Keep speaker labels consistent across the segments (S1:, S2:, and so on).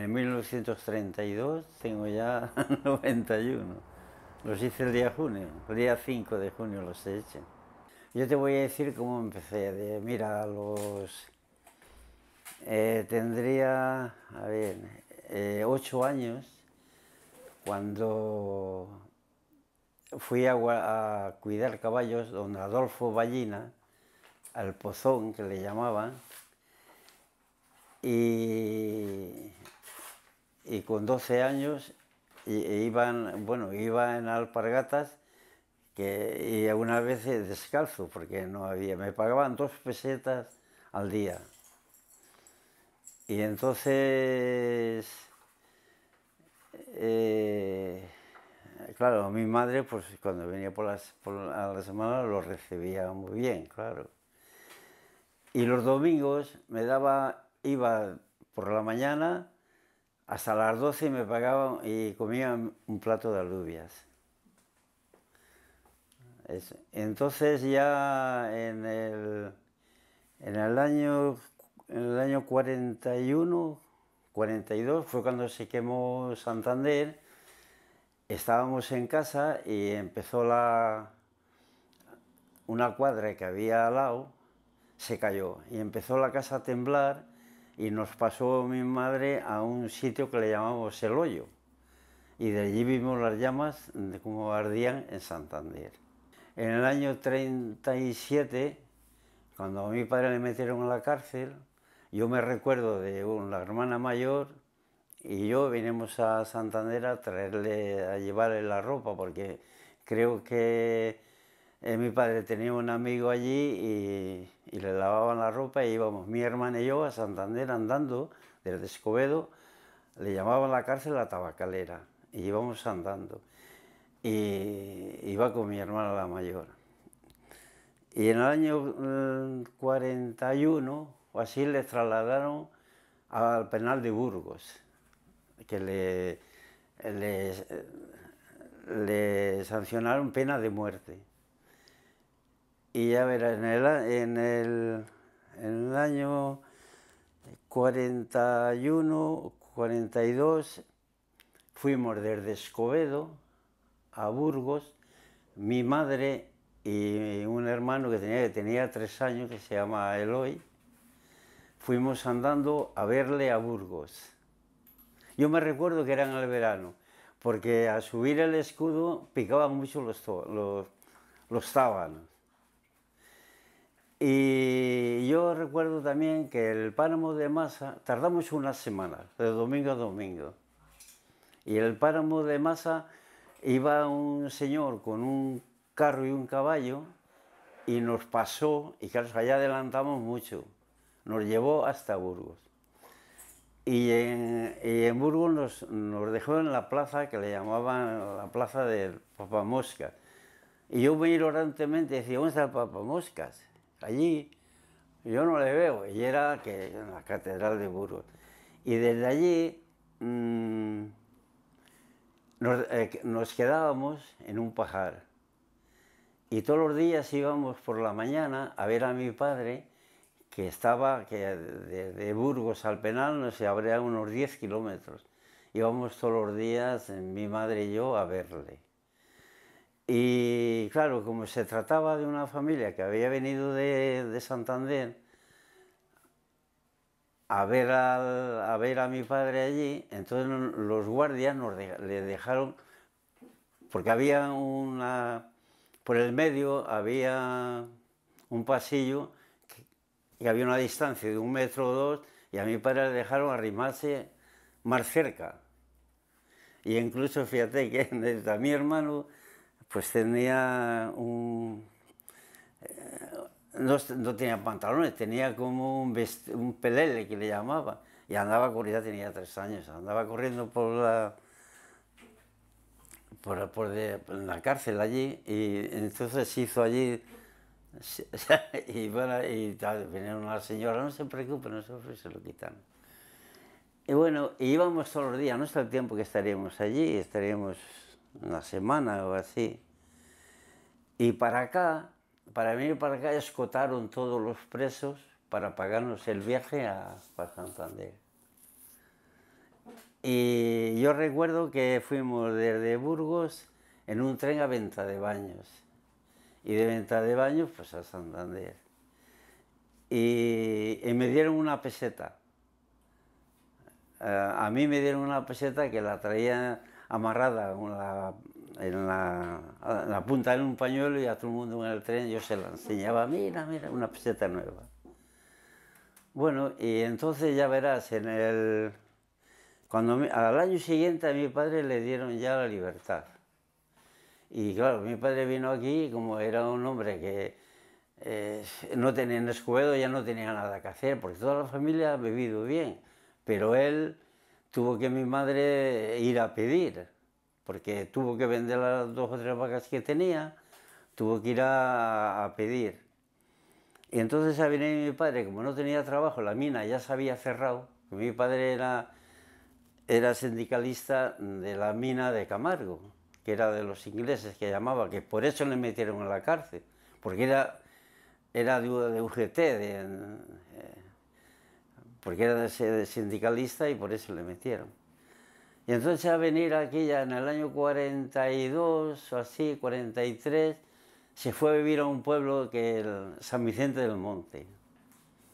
S1: En 1932 tengo ya 91. Los hice el día junio, el día 5 de junio los he hecho. Yo te voy a decir cómo empecé. De, mira, los. Eh, tendría, a ver, eh, ocho años cuando fui a, a, cuidar caballos don Adolfo Ballina, al pozón que le llamaban, y y con 12 años e iban, bueno, iba en alpargatas y algunas veces eh, descalzo porque no había, me pagaban dos pesetas al día. Y entonces, eh, claro, mi madre, pues cuando venía por las, a la semana lo recibía muy bien, claro. Y los domingos me daba, iba por la mañana, hasta las 12 me pagaban y comían un plato de alubias. Entonces ya en el, en el, año, el año 41, 42, fue cuando se quemó Santander, estábamos en casa y empezó la, una cuadra que había al lado, se cayó y empezó la casa a temblar y nos pasó mi madre a un sitio que le llamamos El Hoyo. Y de allí vimos las llamas de cómo ardían en Santander. En el año 37, cuando a mi padre le metieron a la cárcel, yo me recuerdo de una hermana mayor y yo vinimos a Santander a traerle, a llevarle la ropa, porque creo que eh, mi padre tenía un amigo allí y, le lavaban la ropa y íbamos mi hermana y yo a Santander andando desde Escobedo. Le llamaban la cárcel la tabacalera y íbamos andando. Y iba con mi hermana la mayor. Y en el año 41 mm, o así le trasladaron al penal de Burgos, que le sancionaron pena de muerte y ya verás, en el, año 41, 42, fuimos desde Escobedo a Burgos, mi madre y un hermano que tenía, tenía tres años, que se llama Eloy, fuimos andando a verle a Burgos. Yo me recuerdo que era en el verano, porque a subir el escudo picaban mucho los, los, los tábanos. Y yo recuerdo también que el páramo de masa, tardamos unas semanas, de domingo a domingo. Y el páramo de masa iba un señor con un carro y un caballo y nos pasó, y claro, allá adelantamos mucho, nos llevó hasta Burgos. Y en, Burgos nos, dejó en la plaza que le llamaban la plaza del Papamoscas. Y yo muy ignorantemente decía, ¿dónde está el Papamoscas? allí yo no le veo, y era que, en la Catedral de Burgos. Y desde allí mm, eh, nos, quedábamos en un pajar. Y todos los días íbamos por la mañana a ver a mi padre, que estaba que de, Burgos al Penal, no sé, habría unos 10 kilómetros. Íbamos todos los días, eh, mi madre y yo, a verle. Y claro, como se trataba de una familia que había venido de, de Santander a ver, a ver, a mi padre allí, entonces los guardias nos le dejaron, porque había una, por el medio había un pasillo que, y había una distancia de un metro o dos y a mi padre le dejaron arrimarse más cerca. Y incluso fíjate que a mi hermano pues tenía un... Eh, no, no tenía pantalones, tenía como un, un pelele que le llamaba. Y andaba corriendo, tenía tres años, andaba corriendo por la, por, la cárcel allí. Y entonces se hizo allí y, bueno, y tal, venía una señora, no se preocupen no se lo quitan. Y bueno, íbamos todos los días, no está el tiempo que estaríamos allí, estaríamos una semana o así. Y para acá, para venir para acá, escotaron todos los presos para pagarnos el viaje a, Santander. Y yo recuerdo que fuimos desde Burgos en un tren a Venta de Baños. Y de Venta de Baños, pues a Santander. Y, me dieron una peseta. Eh, a mí me dieron una peseta que la traía amarrada en la, punta de un pañuelo y a todo el mundo en el tren yo se la enseñaba, mira, mira, una peseta nueva. Bueno, y entonces ya verás, en el, cuando al año siguiente a mi padre le dieron ya la libertad. Y claro, mi padre vino aquí como era un hombre que eh, no tenía en ya no tenía nada que hacer, porque toda la familia ha vivido bien, pero él tuvo que mi madre ir a pedir, porque tuvo que vender las dos o tres vacas que tenía, tuvo que ir a, pedir. Y entonces a mi padre, como no tenía trabajo, la mina ya se había cerrado, mi padre era, era sindicalista de la mina de Camargo, que era de los ingleses que llamaba, que por eso le metieron en la cárcel, porque era, era de, de UGT, porque era sindicalista y por eso le metieron. Y entonces a venir aquí ya en el año 42 o así, 43, se fue a vivir a un pueblo que es San Vicente del Monte.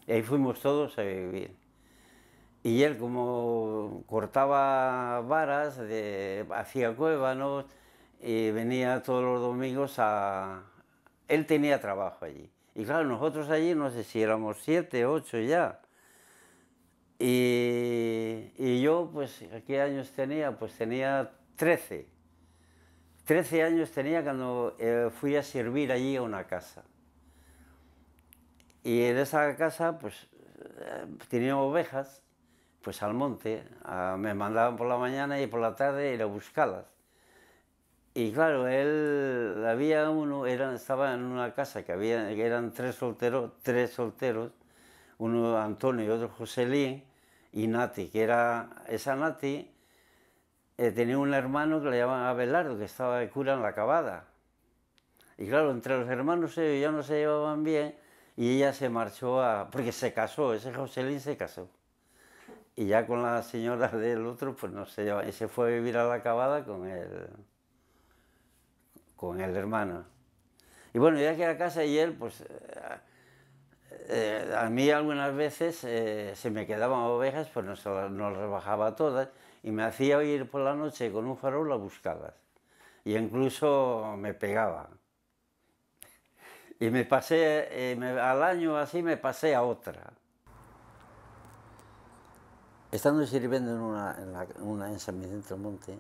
S1: Y ahí fuimos todos a vivir. Y él como cortaba varas, de, hacía cuévanos y venía todos los domingos a... Él tenía trabajo allí. Y claro, nosotros allí no sé si éramos siete, ocho ya y, yo, pues, ¿qué años tenía? Pues tenía 13. 13 años tenía cuando eh, fui a servir allí a una casa. Y en esa casa, pues, eh, tenía ovejas, pues al monte. me mandaban por la mañana y por la tarde ir a buscarlas. Y claro, él, había uno, estaba en una casa que, había, que eran tres, solteros, tres solteros, uno Antonio y otro Joselín, y Nati, que era esa Nati, eh, tenía un hermano que le llamaban Abelardo, que estaba de cura en la cavada. Y claro, entre los hermanos ellos ya no se llevaban bien y ella se marchó a... porque se casó, ese Joselín se casó. Y ya con la señora del otro, pues no se llevaba, y se fue a vivir a la cavada con el, con el hermano. Y bueno, ya que era casa y él, pues eh, eh, a mí algunas veces eh, se me quedaban ovejas, pues nos, las rebajaba todas y me hacía ir por la noche con un farol a buscarlas. Y incluso me pegaba. Y me pasé, eh, al año así me pasé a otra. Estando sirviendo en, una, en, la, en San Vicente del Monte,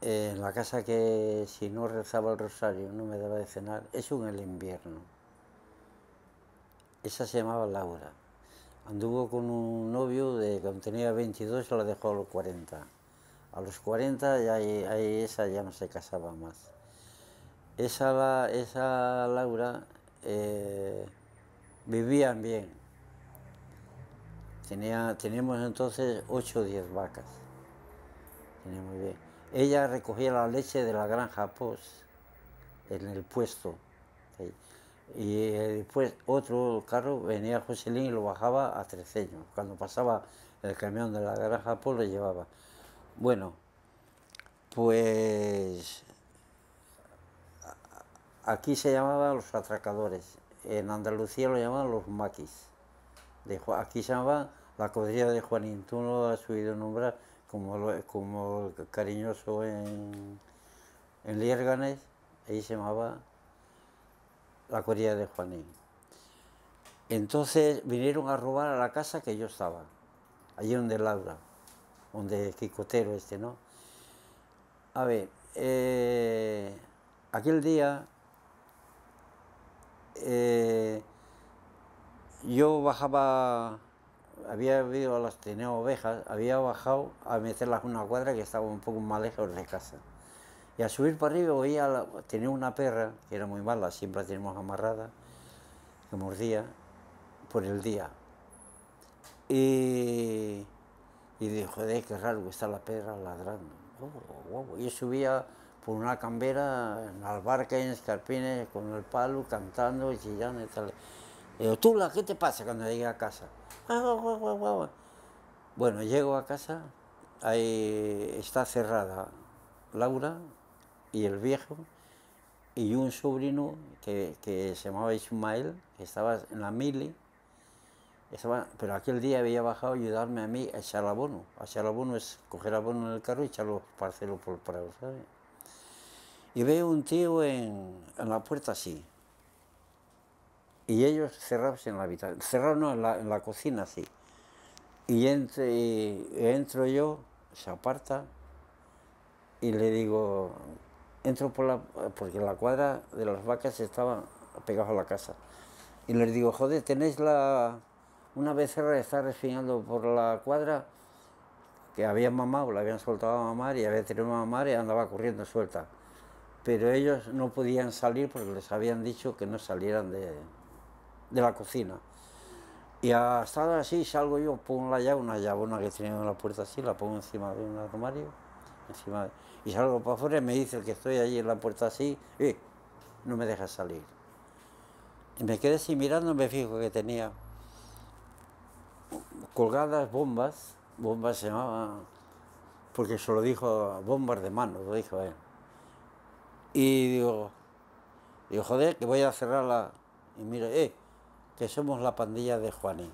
S1: eh, en la casa que si no rezaba el rosario no me daba de cenar, es en el invierno esa se llamaba Laura. Anduvo con un novio de cuando tenía 22, la dejó a los 40. A los 40 ya esa ya no se casaba más. Esa, esa Laura eh, vivía bien. Tenía, teníamos entonces 8 o 10 vacas. bien. Ella recogía la leche de la granja Pos pues, en el puesto y eh, después otro carro venía José Joselín y lo bajaba a Treceño. Cuando pasaba el camión de la garaja, pues lo llevaba. Bueno, pues aquí se llamaba los atracadores. En Andalucía lo llamaban los maquis. aquí se llamaba la cuadrilla de Juanín. Tú no has subido nombrar como, como cariñoso en, en Lierganes. Ahí se llamaba la corrida de Juanín. Entonces vinieron a robar a la casa que yo estaba, allí donde Laura, donde Quicotero este, ¿no? A ver, eh, aquel día eh, yo bajaba, había ido a las, tenía ovejas, había bajado a meterlas una cuadra que estaba un poco más lejos de casa. Y a subir para arriba oía, tenía una perra, que era muy mala, siempre la teníamos amarrada, que mordía por el día. Y, y dije, joder, qué raro está la perra ladrando. Y oh, oh, oh. Yo subía por una cambera en albarca en escarpines con el palo, cantando y chillando y tal. digo, Tula, ¿qué te pasa cuando llegué a casa? Ah, bueno, llego a casa, ahí está cerrada Laura, y el viejo, y un sobrino que, se llamaba Ismael, que estaba en la mili, pero aquel día había bajado a ayudarme a mí a echar abono. echar abono es coger abono en el carro y echarlo parcelo por el prado, ¿sabes? Y veo un tío en, la puerta así. Y ellos cerrados en la habitación, cerrados en la, cocina así. Y, y entro yo, se aparta, y le digo, entro por la, porque la cuadra de las vacas estaba pegada a la casa. Y les digo, joder, tenéis la, una becerra que está refinando por la cuadra, que habían mamado, la habían soltado a mamar y había tenido mamar y andaba corriendo suelta. Pero ellos no podían salir porque les habían dicho que no salieran de, de la cocina. Y hasta así salgo yo, pongo la llave, una una que tenía en la puerta así, la pongo encima de un armario, encima y salgo para afuera y me dice el que estoy allí en la puerta así, eh, no me deja salir. Y me quedé así mirando, me fijo que tenía colgadas bombas, bombas se llamaban, porque se lo dijo bombas de mano, lo dijo él. Y digo, digo, joder, que voy a cerrarla. Y mira, eh, que somos la pandilla de Juaní.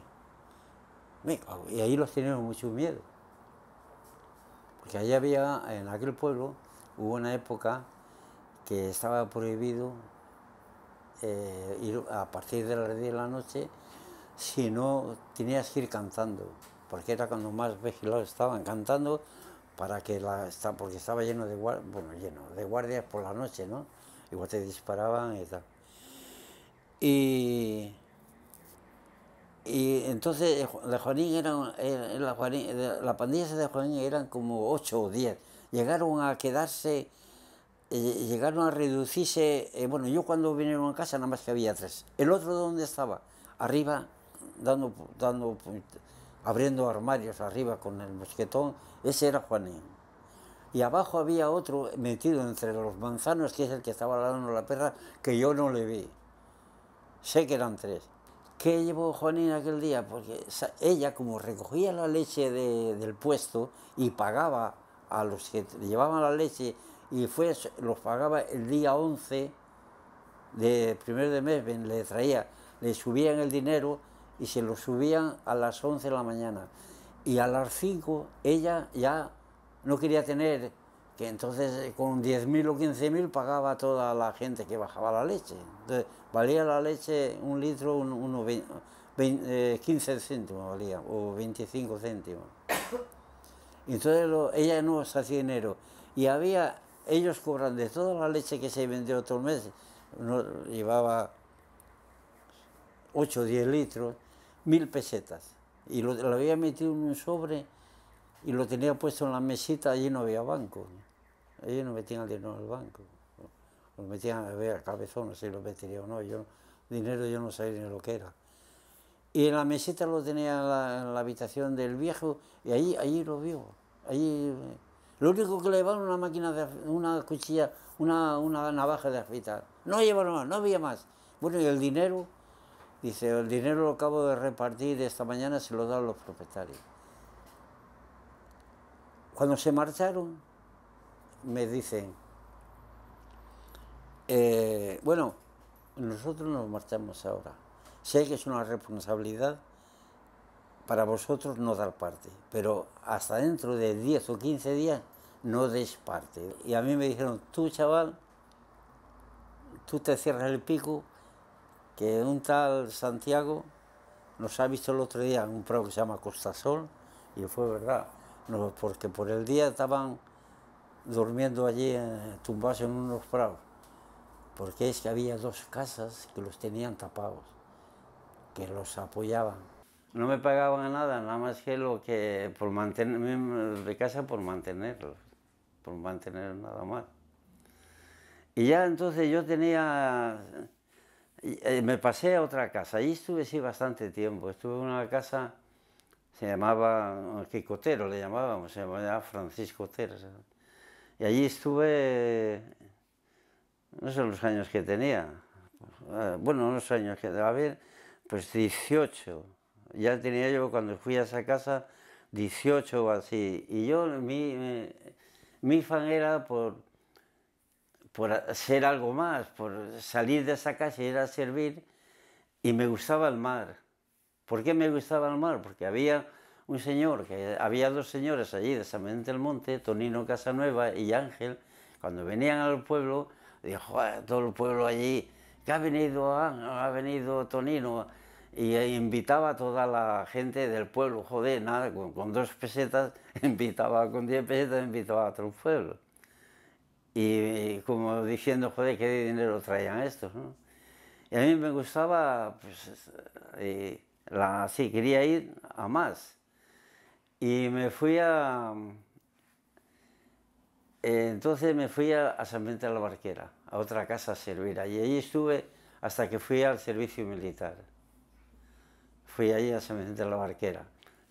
S1: Y ahí los tenemos mucho miedo. Porque allí había, en aquel pueblo, hubo una época que estaba prohibido eh, ir a partir de las 10 de la noche si no tenías que ir cantando, porque era cuando más vigilados estaban cantando para que la porque estaba lleno de bueno, lleno de guardias por la noche, ¿no? Igual te disparaban y tal. Y y entonces la eh, Juanín eran, eh, la, pandilla de Juanín eran como ocho o diez. Llegaron a quedarse, eh, llegaron a reducirse. bueno, yo cuando vinieron a casa nada más que había tres. El otro, ¿dónde estaba? Arriba, dando, dando, abriendo armarios arriba con el mosquetón. Ese era Juanín. Y abajo había otro metido entre los manzanos, que es el que estaba dando la perra, que yo no le vi. Sé que eran tres. ¿Qué llevó Juanina aquel día? Porque ella, como recogía la leche del puesto y pagaba a los que llevaban la leche y fue, los pagaba el día 11 de primero de mes, le traía, le subían el dinero y se lo subían a las 11 de la mañana. Y a las 5 ella ya no quería tener, que entonces eh, con 10.000 o 15.000 pagaba a toda la gente que bajaba la leche. Entonces valía la leche un litro, 15 eh, céntimos valía, o 25 céntimos. Entonces ella no se hacía dinero. Y había, ellos cobran de toda la leche que se vendió todo el mes, llevaba 8 o 10 litros, mil pesetas. Y lo, había metido en un sobre y lo tenía puesto en la mesita, allí no había banco. Ellos no metían dinero en el banco. Pues metían a ver el cabezón, no sé si los metería o no, yo dinero yo no sabía ni lo que era. Y en la mesita lo tenía en la, habitación del viejo y ahí lo vio. lo único que le llevaron una máquina, de, una cuchilla, una, navaja de afeitar. No llevaron más, no había más. Bueno, y el dinero, dice, el dinero lo acabo de repartir esta mañana, se lo dan los propietarios. Cuando se marcharon, me dicen, eh, bueno, nosotros nos marchamos ahora. Sé que es una responsabilidad para vosotros no dar parte, pero hasta dentro de 10 o 15 días no des parte. Y a mí me dijeron, tú chaval, tú te cierras el pico, que un tal Santiago nos ha visto el otro día en un prado que se llama Costasol, y fue verdad, no, porque por el día estaban durmiendo allí eh, tumbados en unos prados porque es que había dos casas que los tenían tapados, que los apoyaban. No me pagaban nada, nada más que lo que por mantener, de casa por mantenerlos, por mantener nada más. Y ya entonces yo tenía, eh, me pasé a otra casa, ahí estuve sí bastante tiempo, estuve en una casa, se llamaba, Quicotero le llamábamos, se llamaba Francisco Otero, y allí estuve no sé los años que tenía, eh, bueno, los años que a haber pues 18. Ya tenía yo cuando fui a esa casa 18 o así. Y yo, mi, mi fan era por, por ser algo más, por salir de esa casa y ir a servir. Y me gustaba el mar. ¿Por qué me gustaba el mar? Porque había un señor, que había dos señores allí de San Benito del Monte, Tonino Casanueva y Ángel, cuando venían al pueblo Dijo, joder, todo el pueblo allí, que ha venido, ah, ha venido Tonino. Y eh, invitaba a toda la gente del pueblo, joder, nada, con, dos pesetas, invitaba, con diez pesetas invitaba a todo el pueblo. Y, como diciendo, joder, qué dinero traían estos, ¿no? Y a mí me gustaba, pues, eh, la, sí, quería ir a más. Y me fui a, entonces me fui a, San Vicente de la Barquera, a otra casa a servir. Y allí estuve hasta que fui al servicio militar. Fui allí a San Vicente de la Barquera.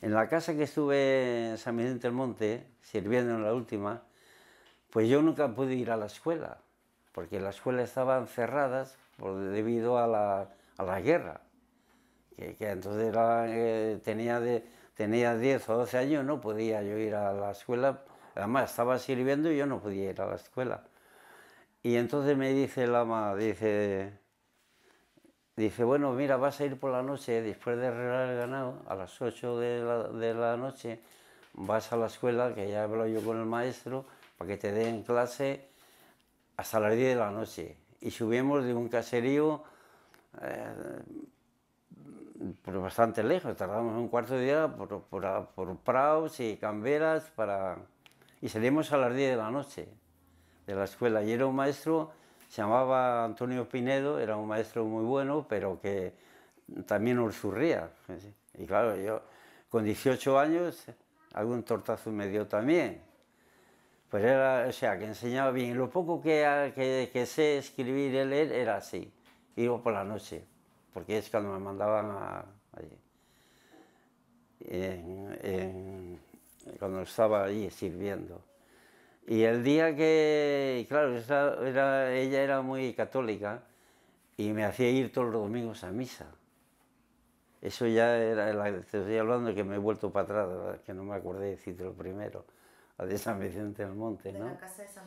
S1: En la casa que estuve en San Vicente del Monte, sirviendo en la última, pues yo nunca pude ir a la escuela, porque las escuelas estaban cerradas debido a la, guerra. Que, entonces eh, tenía, de, tenía 10 o 12 años, no podía yo ir a la escuela Además, estaba sirviendo y yo no podía ir a la escuela. Y entonces me dice la ama, dice, dice, bueno, mira, vas a ir por la noche, después de arreglar el ganado, a las 8 de la, noche, vas a la escuela, que ya hablo yo con el maestro, para que te den clase hasta las 10 de la noche. Y subimos de un caserío, eh, pero pues bastante lejos, tardamos un cuarto de día por, por, y camberas para y salimos a las 10 de la noche de la escuela. Y era un maestro, se llamaba Antonio Pinedo, era un maestro muy bueno, pero que también urzurría. Y claro, yo con 18 años algún tortazo me dio también. Pues era, o sea, que enseñaba bien. Lo poco que, que, sé escribir y leer era así. Iba por la noche, porque es cuando me mandaban a, en, cuando estaba ahí sirviendo. Y el día que, claro, ella era muy católica y me hacía ir todos los domingos a misa. Eso ya era, te estoy hablando que me he vuelto para atrás, que no me acordé de decirte lo primero, la de San Vicente del Monte, ¿no? casa San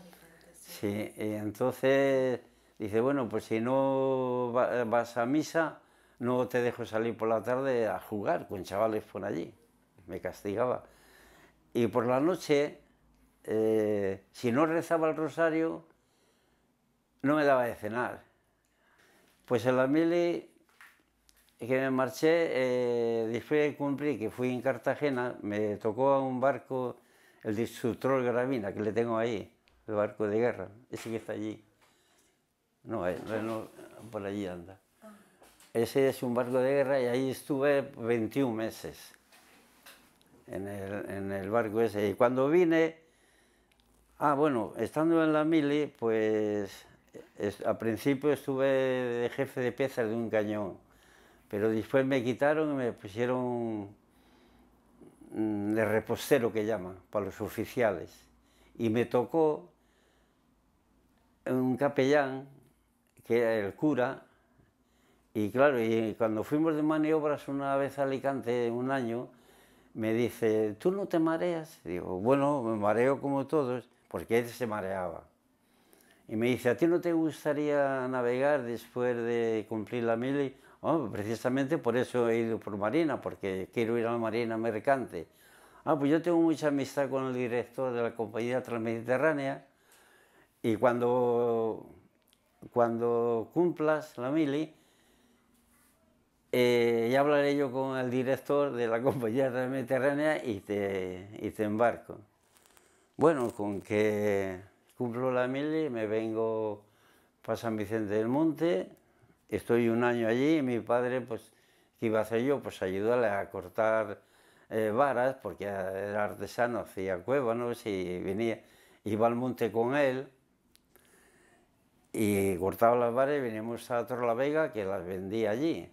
S1: Sí, y entonces dice, bueno, pues si no vas a misa, no te dejo salir por la tarde a jugar con chavales por allí. Me castigaba. Y por la noche, eh, si no rezaba el rosario, no me daba de cenar. Pues en la mili que me marché, eh, después de cumplir, que fui en Cartagena, me tocó a un barco, el destructor Gravina, que le tengo ahí, el barco de guerra, ese que está allí. No, eh, por allí anda. Ah. Ese es un barco de guerra y ahí estuve 21 meses en el, en el barco ese. Y cuando vine, ah, bueno, estando en la mili, pues ...a al principio estuve de jefe de piezas de un cañón, pero después me quitaron y me pusieron mm, de repostero que llaman, para los oficiales. Y me tocó un capellán, que era el cura, y claro, y cuando fuimos de maniobras una vez a Alicante, un año, me dice, ¿tú no te mareas? digo, bueno, me mareo como todos, porque él se mareaba. Y me dice, ¿a ti no te gustaría navegar después de cumplir la mili? Oh, precisamente por eso he ido por Marina, porque quiero ir a la Marina Mercante. Ah, pues yo tengo mucha amistad con el director de la Compañía Transmediterránea y cuando, cuando cumplas la mili, eh, y hablaré yo con el director de la compañía mediterránea y te, y te embarco. Bueno, con que cumplo la mili, me vengo para San Vicente del Monte, estoy un año allí y mi padre, pues, ¿qué iba a hacer yo? Pues ayudarle a cortar eh, varas, porque era artesano, hacía cuévanos y venía, iba al monte con él y cortaba las varas y veníamos a Torla Vega que las vendía allí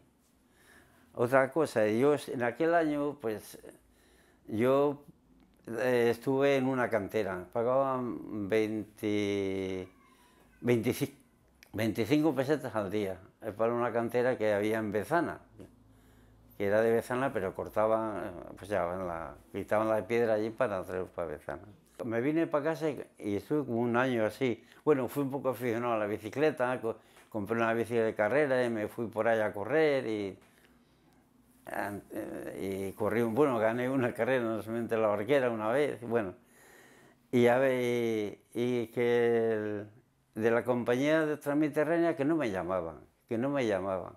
S1: otra cosa, yo en aquel año, pues, yo eh, estuve en una cantera, pagaban 20, 25, pesetas al día eh, para una cantera que había en Bezana, que era de Bezana, pero cortaban, eh, pues ya, la, quitaban la piedra allí para traer para Bezana. Me vine para casa y, estuve como un año así. Bueno, fui un poco aficionado a la bicicleta, compré una bicicleta de carrera y me fui por allá a correr y eh, y corrí, bueno, gané una carrera, no solamente la barquera una vez, bueno, y, y, y que de la compañía de Transmiterránea que no me llamaban, que no me llamaban.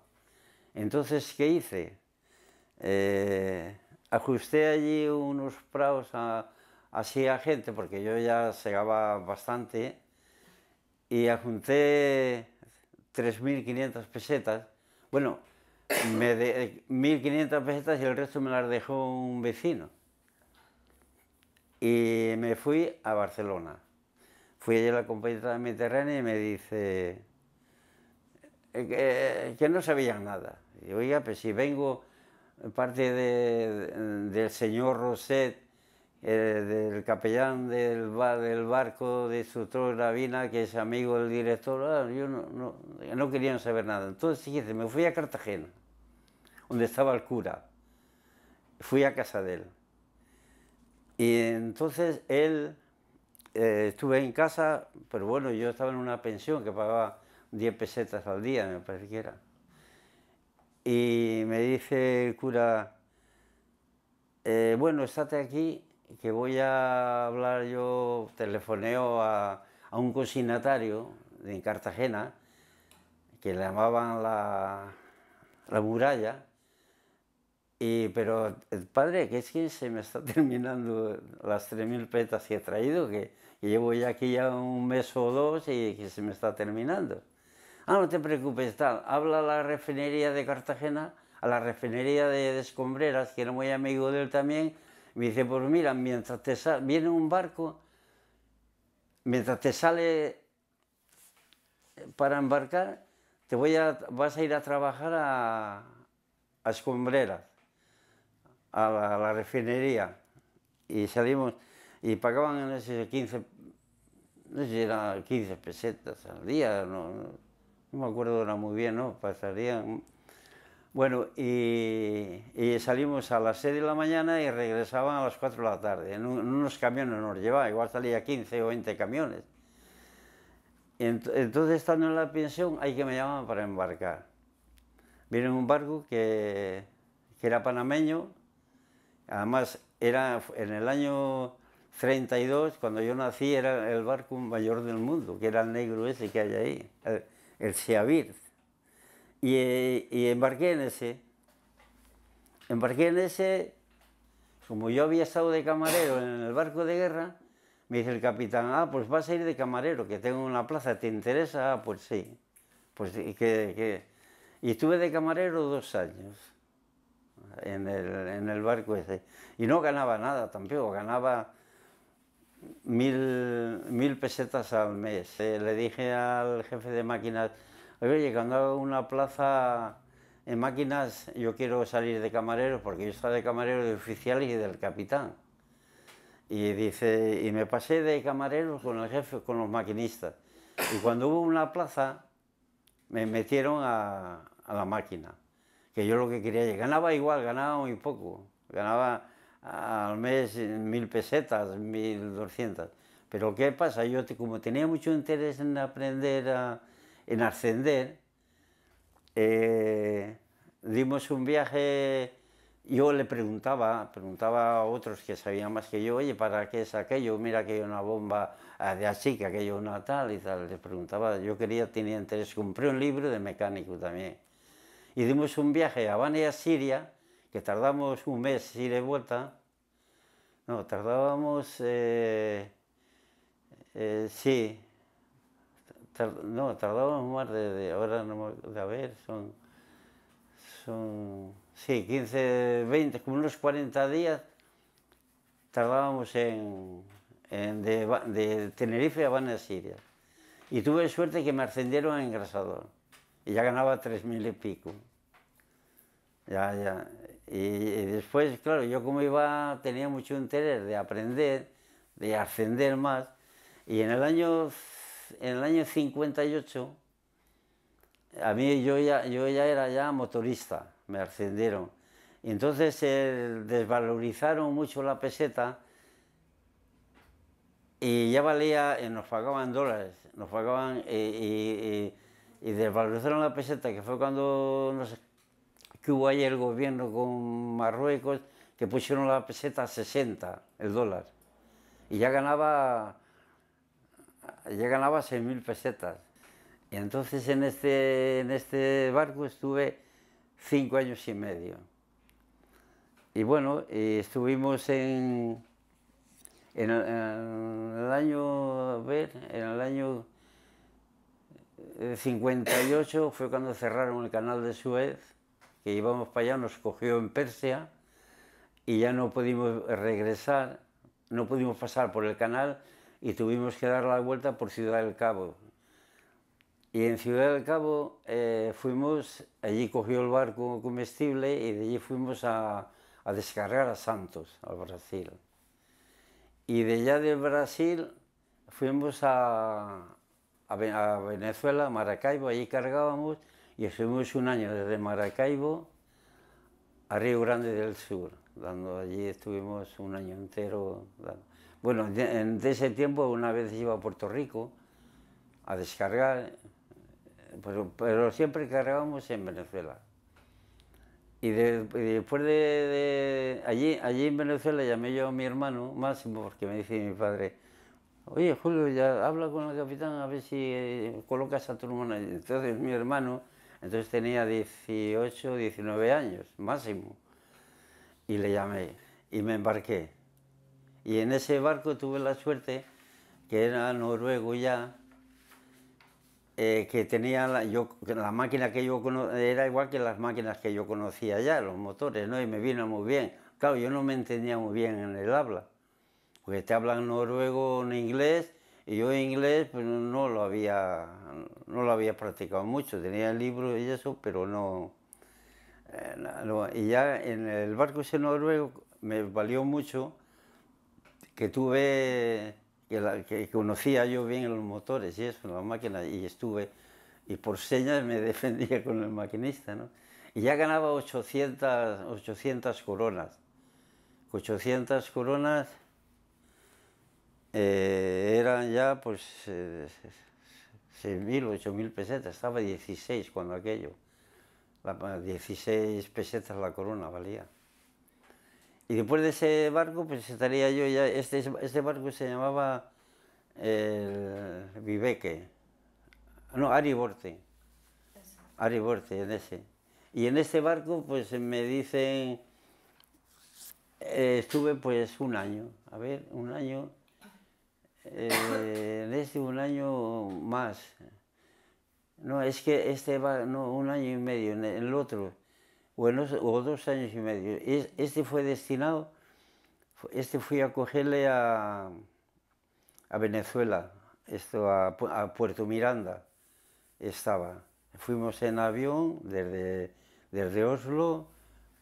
S1: Entonces, ¿qué hice? Eh, ajusté allí unos praos así a gente, porque yo ya segaba bastante, y ajunté 3.500 pesetas. Bueno, me de, 1.500 pesetas y el resto me las dejó un vecino. Y me fui a Barcelona. Fui allí a la compañía Mediterráneo y me dice eh, que, no sabían nada. Y oiga, pues si vengo eh, parte de, del señor Roset, eh, del capellán del, del barco de sutro Gravina, que es amigo del director, ah, yo no, no, no querían saber nada. Entonces, me fui a Cartagena donde estaba el cura. Fui a casa de él. Y entonces él, eh, estuve en casa, pero bueno, yo estaba en una pensión que pagaba 10 pesetas al día, me parece que era. Y me dice el cura, eh, bueno, estate aquí, que voy a hablar yo, telefoneo a, a un consignatario en Cartagena, que le llamaban la, la muralla, y, pero, eh, padre, que es que se me está terminando las 3.000 petas que he traído, que, llevo ya aquí ya un mes o dos y que se me está terminando. Ah, no te preocupes, tal, habla a la refinería de Cartagena, a la refinería de, Escombreras, que era muy amigo de él también, me dice, pues mira, mientras te sale, viene un barco, mientras te sale para embarcar, te voy a, vas a ir a trabajar a, a Escombreras a la, refinería y salimos y pagaban en ese 15, no sé si 15 pesetas al día, no, me acuerdo era muy bien, ¿no? Pasarían. Bueno, y, y, salimos a las 6 de la mañana y regresaban a las 4 de la tarde. En, unos camiones nos llevaban, igual salía 15 o 20 camiones. entonces, estando en la pensión, hay que me llamaban para embarcar. Viene un barco que, que era panameño, Además, era en el año 32, cuando yo nací, era el barco mayor del mundo, que era el negro ese que hay ahí, el, Seavir. Y, embarqué en ese. Embarqué en ese, como yo había estado de camarero en el barco de guerra, me dice el capitán, ah, pues vas a ir de camarero, que tengo una plaza, ¿te interesa? Ah, pues sí. Pues y estuve de camarero dos años en el, en el barco ese. Y no ganaba nada tampoco, ganaba mil, pesetas al mes. Eh, le dije al jefe de máquinas, oye, cuando hago una plaza en máquinas, yo quiero salir de camarero, porque yo estaba de camarero de oficiales y del capitán. Y dice, y me pasé de camarero con el jefe, con los maquinistas. Y cuando hubo una plaza, me metieron a la máquina que yo lo que quería Ganaba igual, ganaba muy poco. Ganaba ah, al mes mil pesetas, mil doscientas. Pero ¿qué pasa? Yo como tenía mucho interés en aprender, en ascender, eh, dimos un viaje, yo le preguntaba, preguntaba a otros que sabían más que yo, oye, ¿para qué es aquello? Mira que hay una bomba ah, de así, que aquello una tal y tal. Le preguntaba, yo quería, tenía interés, compré un libro de mecánico también dimos un viaje a Habana y a Siria, que tardamos un mes ir de vuelta. No, tardábamos, eh, eh, sí, no, tardábamos más de, ahora no, de a ver, son, son, sí, 15, 20, como unos 40 días tardábamos en, de, de, Tenerife a Habana, Siria. Y tuve suerte que me ascendieron a engrasador y ya ganaba tres mil y pico. Ya, ya. Y, después, claro, yo como iba, tenía mucho interés de aprender, de ascender más, y en el año, en el año 58, a mí yo ya, yo ya era ya motorista, me ascendieron. Y entonces eh, desvalorizaron mucho la peseta y ya valía, eh, nos pagaban dólares, nos pagaban, eh, y desvalorizaron la peseta, que fue cuando no sé, que hubo ahí el gobierno con Marruecos, que pusieron la peseta a 60, el dólar. Y ya ganaba, ya ganaba 6.000 pesetas. Y entonces en este, en este barco estuve cinco años y medio. Y bueno, estuvimos en, año, ver, en el año 58 eh, fue cuando cerraron el canal de Suez, que íbamos para allá, nos cogió en Persia y ya no pudimos regresar, no pudimos pasar por el canal y tuvimos que dar la vuelta por Ciudad del Cabo. Y en Ciudad del Cabo eh, fuimos, allí cogió el barco comestible y de allí fuimos a, a descargar a Santos, al Brasil. Y de allá del Brasil fuimos a, a Venezuela, Maracaibo, allí cargábamos y estuvimos un año desde Maracaibo a Río Grande del Sur, dando allí estuvimos un año entero. Bueno, de, ese tiempo una vez iba a Puerto Rico a descargar, pero, siempre cargábamos en Venezuela. Y, después de, de, allí, allí en Venezuela llamé yo a mi hermano Máximo, porque me dice mi padre, Oye, Julio, ya habla con el capitán a ver si coloca eh, colocas a tu Entonces mi hermano, entonces tenía 18, 19 años, máximo. Y le llamé y me embarqué. Y en ese barco tuve la suerte, que era noruego ya, eh, que tenía la, yo, la máquina que yo conocía, era igual que las máquinas que yo conocía ya, los motores, ¿no? Y me vino muy bien. Claro, yo no me entendía muy bien en el habla porque te hablan noruego en inglés, y yo inglés pues, no, lo había, no lo había practicado mucho, tenía libros y eso, pero no, eh, Y ya en el barco ese noruego me valió mucho que tuve, que, conocía yo bien los motores y eso, las máquinas, y estuve, y por señas me defendía con el maquinista, ¿no? Y ya ganaba 800, 800 coronas. 800 coronas eh, eran ya pues eh, 6.000, 8.000 pesetas, estaba 16 cuando aquello, la, 16 pesetas la corona valía. Y después de ese barco pues estaría yo ya, este, este barco se llamaba el Viveque, no, Ariborte Ariborte en ese. Y en este barco pues me dicen, eh, estuve pues un año, a ver, un año, en eh, este un año más. No, es que este va no, un año y medio, en el otro, o, dos años y medio. este fue destinado, este fui a cogerle a, Venezuela, esto a, Puerto Miranda estaba. Fuimos en avión desde, Oslo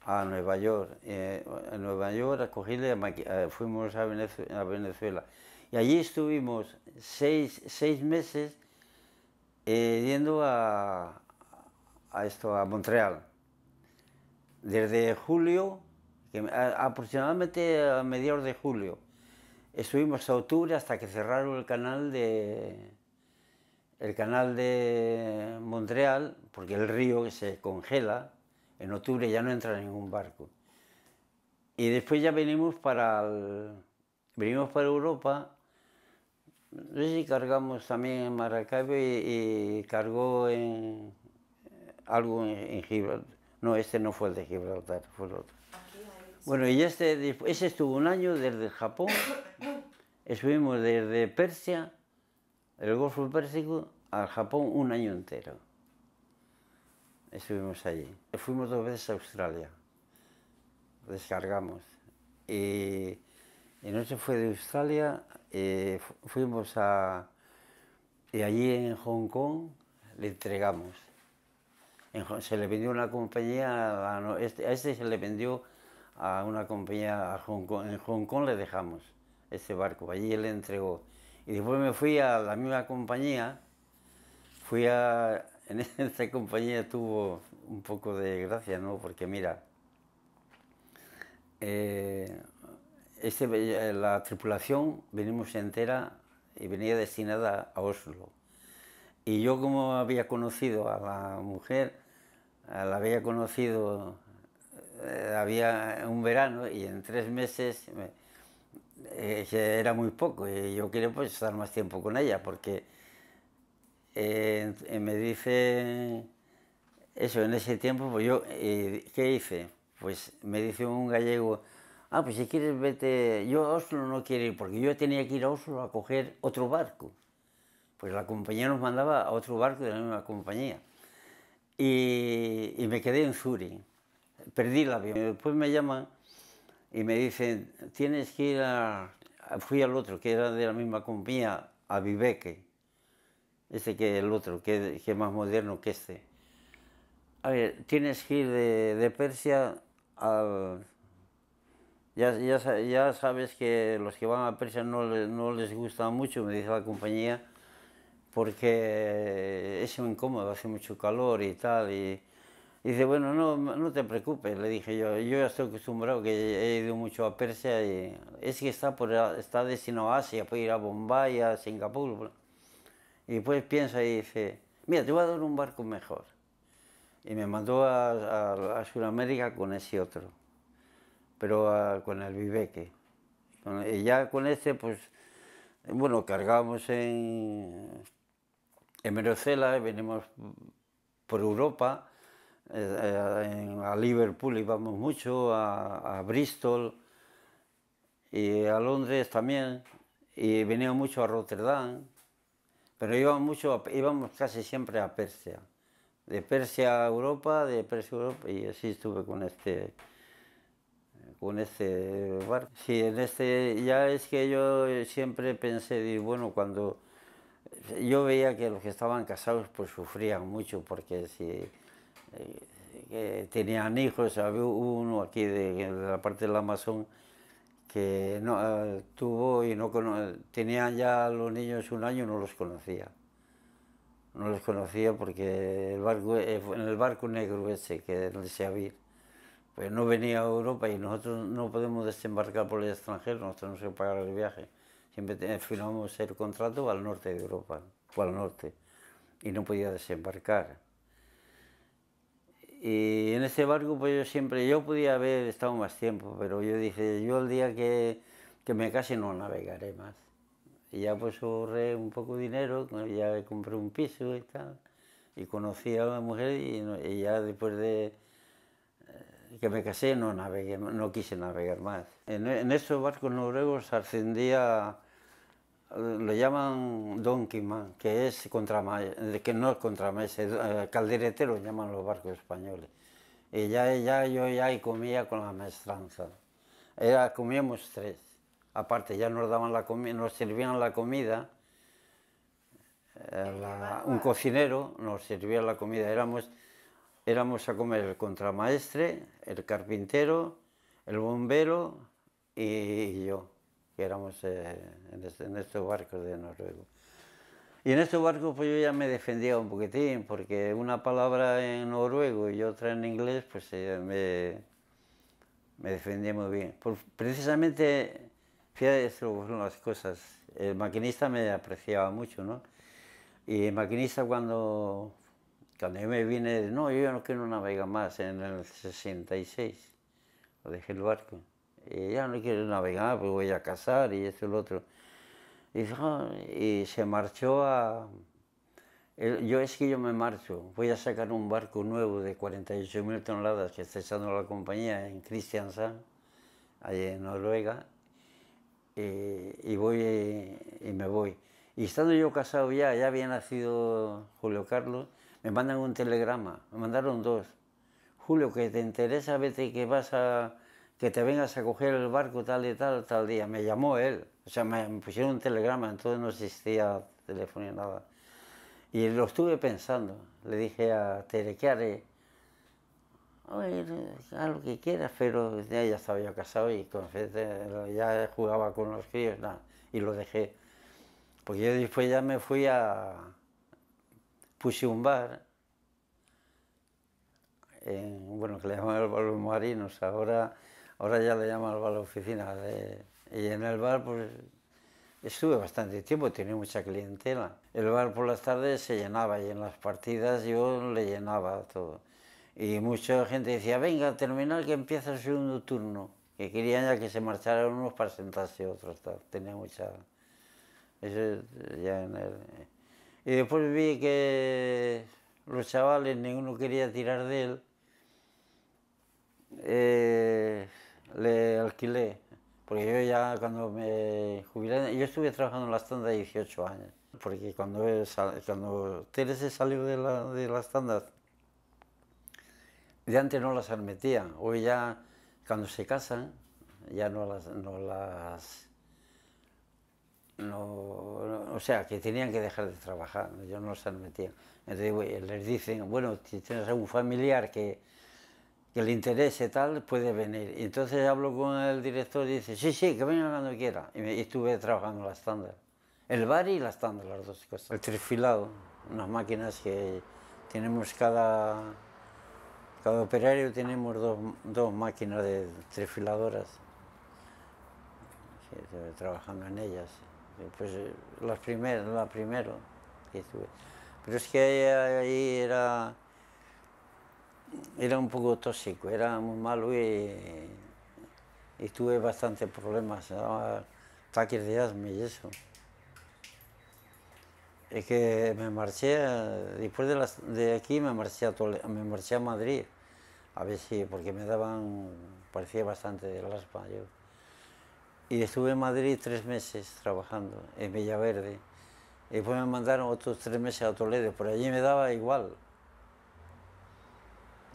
S1: a Nueva York. Eh, Nueva York a cogerle, eh, fuimos A Venezuela. Y allí estuvimos seis, meses eh, yendo a, esto, a Montreal. Desde julio, aproximadamente a mediados de julio, estuvimos a octubre hasta que cerraron el canal de el canal de Montreal, porque el río se congela, en octubre ya no entra ningún barco. Y después ya venimos para, venimos para Europa Sí, cargamos también en Maracaibo y, cargó en, algo en, Gibraltar. No, este no fue el de Gibraltar, fue el otro. Bueno, y este, ese estuvo un año desde Japón, estuvimos desde Persia, el Golfo Pérsico, al Japón un año entero. Estuvimos allí. Fuimos dos veces a Australia, descargamos. Y, y se fue de Australia eh, fuimos a... Y allí en Hong Kong le entregamos. se le vendió una compañía, este, a, este, se le vendió a una compañía a Hong Kong. En Hong Kong le dejamos ese barco, allí él le entregó. Y después me fui a la misma compañía, fui a... En esta compañía tuvo un poco de gracia, ¿no? Porque mira, eh, este, la tripulación venimos entera y venía destinada a Oslo. Y yo como había conocido a la mujer, la había conocido, eh, había un verano y en tres meses eh, era muy poco y yo quería pues estar más tiempo con ella porque me dice eso en ese tiempo pues yo qué hice pues me dice un gallego ah, pues si quieres vete, yo a Oslo no quiero ir, porque yo tenía que ir a Oslo a coger otro barco, pues la compañía nos mandaba a otro barco de la misma compañía, y, me quedé en Zurich, perdí la avión, después me llaman y me dicen, tienes que ir a, fui al otro, que era de la misma compañía, a Viveque, este que el otro, que, es más moderno que este. A ver, tienes que ir de, Persia al, ya, ya, ya, sabes que los que van a Persia no, no les gusta mucho, me dice la compañía, porque es incómodo, hace mucho calor y tal. Y, dice, bueno, no, no te preocupes, le dije yo, yo ya estoy acostumbrado que he ido mucho a Persia y es que está, por, está destinado a Asia, puede ir a Bombay, a Singapur. Y pues piensa y dice, mira, te voy a dar un barco mejor. Y me mandó a, a, a Sudamérica con ese otro pero ah, con el viveque. y ya con este, pues, bueno, cargamos en, en Merocela, venimos por Europa, eh, eh, a Liverpool íbamos mucho, a, a Bristol y a Londres también, y veníamos mucho a Rotterdam, pero íbamos, mucho íbamos casi siempre a Persia, de Persia a Europa, de Persia a Europa, y así estuve con este con este barco. Sí, en este ya es que yo siempre pensé, bueno, cuando yo veía que los que estaban casados pues sufrían mucho porque si eh, tenían hijos, había uno aquí de, la parte del Amazon que no, eh, tuvo y no tenían ya los niños un año no los conocía. No los conocía porque el barco, eh, en el barco negro ese que se había pues no venía a Europa y nosotros no podemos desembarcar por el extranjero, ...nosotros tenemos que pagar el viaje. Siempre firmamos el contrato al norte de Europa, o al norte, y no podía desembarcar. Y en ese barco, pues yo siempre, yo podía haber estado más tiempo, pero yo dije, yo el día que, que me case no navegaré más. Y ya pues ahorré un poco de dinero, ya compré un piso y tal, y conocí a una mujer y ya después de que me casé no navegué, no quise navegar más. En, e, esos barcos noruegos ascendía, lo llaman donkeyman, que es que no es contramaestre, eh, calderetero llaman los barcos españoles. Y ya, ya yo ya comía con la maestranza. Era, comíamos tres. Aparte ya nos daban la comida, nos servían la comida. Eh, un cocinero nos servía la comida. Éramos éramos a comer el contramaestre, el carpintero, el bombero y, yo, que éramos eh, este, en, estos barcos de Noruego. Y en estos barcos pues yo ya me defendía un poquitín, porque una palabra en noruego y otra en inglés, pues eh, me, me defendía muy bien. precisamente, fíjate, fueron las cosas. El maquinista me apreciaba mucho, ¿no? Y el maquinista cuando cuando yo me vine, no, yo no quiero navegar más, en el 66, dejé el barco. Y ya no quiero navegar, pues voy a casar y esto y lo otro. Y, ah", se marchó a... Yo es que yo me marcho, voy a sacar un barco nuevo de 48.000 toneladas que está echando la compañía en Kristiansand, allí en Noruega, y voy y me voy. Y estando yo casado ya, ya había nacido Julio Carlos, me mandan un telegrama, me mandaron dos. Julio, que te interesa, vete que vas a que te vengas a coger el barco tal y tal, tal día. Me llamó él, o sea, me, pusieron un telegrama, entonces no existía teléfono ni nada. Y lo estuve pensando, le dije a Tere, ¿qué haré? A ver, haz lo que quieras, pero ya, estaba yo casado y con, ya jugaba con los críos, nada, y lo dejé. Porque yo después ya me fui a, puse un bar, eh, bueno, que le llaman el bar Los Marinos, ahora, ahora ya le llaman el bar Oficina. Eh, y en el bar, pues Estuve bastante tiempo, tenía mucha clientela. El bar por las tardes se llenaba y en las partidas yo le llenaba todo. Y mucha gente decía, venga, terminal, que empieza el segundo turno. Que querían ya que se marcharan unos para sentarse otros. Tenía mucha... Eso ya en el... Y después vi que los chavales, ninguno quería tirar de él. Eh, le alquilé, porque yo ya cuando me jubilé, yo estuve trabajando en las tandas 18 años, porque cuando, cuando Teresa salió de, la, de las tandas, de antes no las admitían, hoy ya cuando se casan, ya no las, no las no, o sea, que tenían que dejar de trabajar, yo no se metían. Entonces les dicen, bueno, si tienes algún familiar que, que le interese tal, puede venir. Y entonces hablo con el director y dice, sí, sí, que venga cuando quiera. Y, estuve trabajando la estándar. El bar y la estándar, las dos cosas. El trifilado, unas máquinas que tenemos cada... Cada operario tenemos dos, dos máquinas de trifiladoras, eh, trabajando en ellas pues eh, la primera, la primero que tuve. Pero es que ahí era, era un poco tóxico, era muy malo y, tuve bastantes problemas, ataques de asma y eso. Es que me marché, después de, de aquí me marché, a me marché a Madrid, a ver si, porque me daban, parecía bastante de asma yo. Y estuve en Madrid tres meses trabajando, en Villaverde. Y después me mandaron otros tres meses a Toledo. Por allí me daba igual.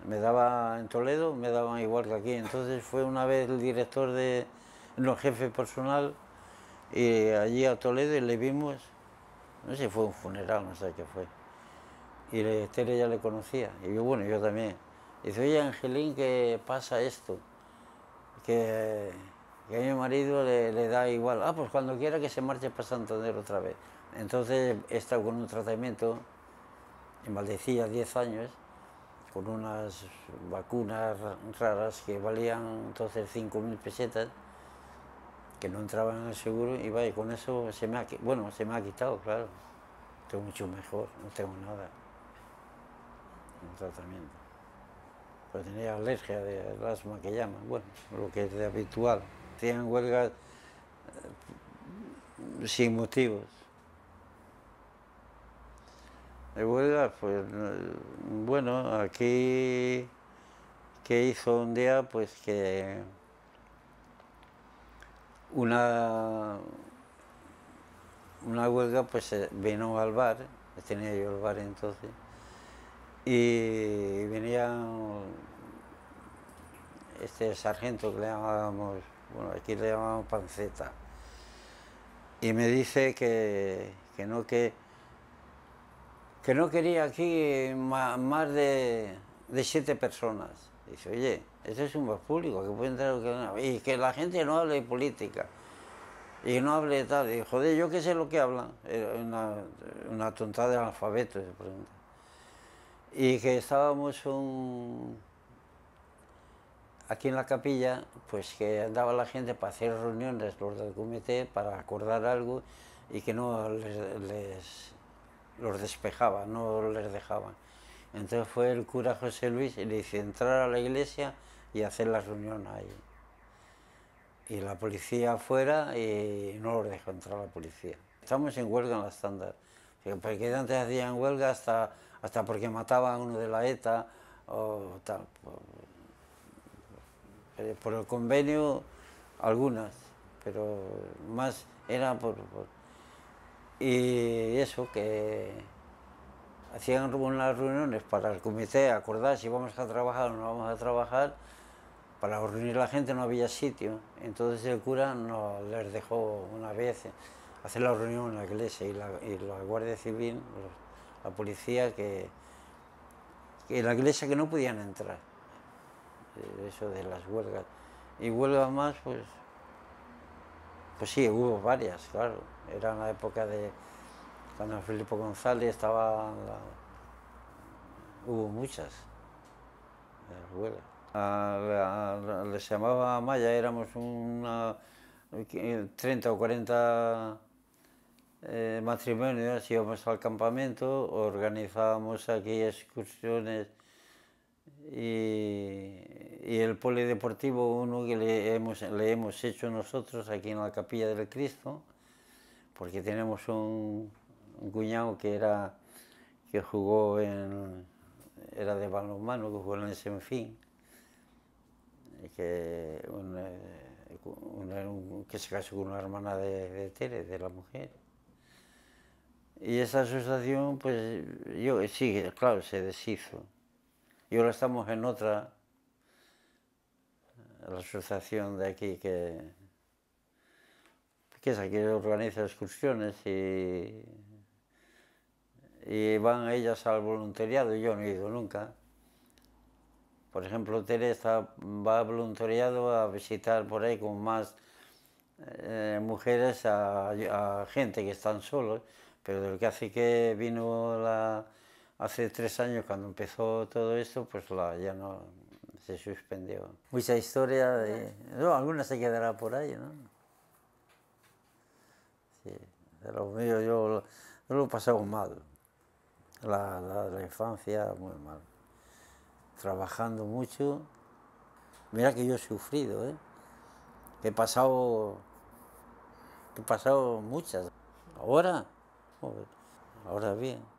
S1: Me daba en Toledo, me daban igual que aquí. Entonces fue una vez el director de los jefes personal y allí a Toledo y le vimos, no sé si fue un funeral, no sé qué fue. Y le, ya le conocía. Y yo, bueno, yo también. Y dice, oye, Angelín, ¿qué pasa esto? Que y a mi marido le, da igual, ah, pues cuando quiera que se marche para Santander otra vez. Entonces he estado con un tratamiento en Valdecilla 10 años, con unas vacunas raras que valían entonces 5.000 pesetas, que no entraban en el seguro, y vaya, con eso se me ha, bueno, se me ha quitado, claro. Estoy mucho mejor, no tengo nada. Un tratamiento. Pero pues tenía alergia de asma que llaman, bueno, lo que es de habitual hacían huelgas eh, sin motivos. De huelga, pues bueno, aquí que hizo un día, pues que una, una huelga, pues eh, vino al bar, tenía yo el bar entonces, y venía este sargento que le llamábamos bueno, aquí le llamamos panceta, y me dice que, no, que, que no quería aquí más, de, siete personas. dice, oye, ese es un más público, que puede entrar que Y que la gente no hable de política. Y no hable de tal. Y joder, yo qué sé lo que hablan. Una, una tontada de alfabeto, se Y que estábamos un, aquí en la capilla, pues que andaba la gente para hacer reuniones, los del comité, para acordar algo y que no les, los despejaba, no les dejaban. Entonces fue el cura José Luis y le dice entrar a la iglesia y hacer la reunión ahí. Y la policía afuera y no los dejó entrar la policía. Estamos en huelga en la estándar. Porque antes hacían huelga hasta, hasta porque mataban a uno de la ETA o tal. Pues, eh, por el convenio algunas, pero más era por, Y eso, que hacían unas reuniones para el comité, acordar si vamos a trabajar o no vamos a trabajar, para reunir a la gente no había sitio, entonces el cura nos les dejó una vez hacer la reunión en la iglesia y la, Guardia Civil, la policía, que, que la iglesia que no podían entrar eso de las huelgas. Y huelgas más, pues, pues sí, hubo varias, claro. Era la época de cuando Felipe González estaba, hubo muchas huelgas. les llamaba Maya, éramos una, 30 o 40 eh, matrimonios, íbamos al campamento, organizábamos aquí excursiones y, el polideportivo uno que le hemos, hecho nosotros aquí en la Capilla del Cristo, porque tenemos un, cuñado que era que jugó en era de balonmano que jugó en el Senfín que se casó con una hermana de, de Tere de la mujer y esa asociación pues yo sí claro se deshizo y ahora estamos en otra, eh, la asociación de aquí que, que es aquí organiza excursiones y, y van ellas al voluntariado, yo no he ido nunca. Por ejemplo, Teresa va al voluntariado a visitar por ahí con más eh, mujeres a, gente que están solos, pero lo que hace que vino la hace tres años cuando empezó todo esto, pues la, ya no se suspendió. Mucha historia, de, no, alguna se quedará por ahí, ¿no? lo mío yo, lo he pasado mal, la, infancia muy mal, trabajando mucho, mira que yo he sufrido, ¿eh? he pasado, he pasado muchas, ahora, ahora bien.